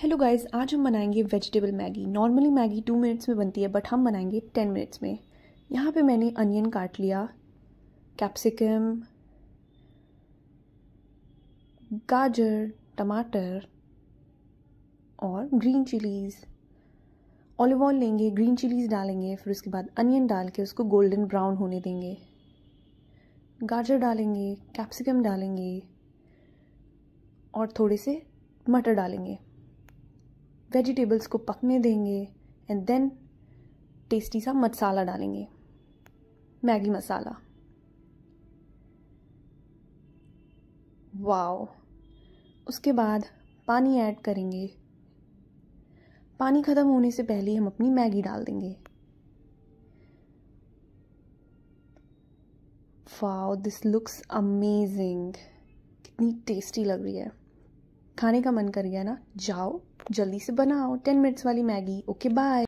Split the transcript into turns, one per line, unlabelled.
hello guys आज हम बनाएंगे vegetable Maggi normally Maggi two minutes में बनती है बट हम बनाएंगे टेन मिनट्स में यहाँ पे मैंने अनियन काट लिया कैप्सिकम गाजर टमाटर और ग्रीन चिलीज़ ऑलिव ऑयल लेंगे ग्रीन चिलीज़ डालेंगे फिर उसके बाद अनियन डाल के उसको गोल्डन ब्राउन होने देंगे गाजर डालेंगे कैप्सिकम डालेंगे और थोड़े से मटर डालेंगे वेजिटेबल्स को पकने देंगे एंड देन टेस्टी सा मसाला डालेंगे मैगी मसाला वाओ उसके बाद पानी ऐड करेंगे पानी ख़त्म होने से पहले हम अपनी मैगी डाल देंगे वाओ दिस लुक्स अमेजिंग कितनी टेस्टी लग रही है खाने का मन कर गया ना जाओ जल्दी से बनाओ टेन मिनट्स वाली मैगी ओके बाय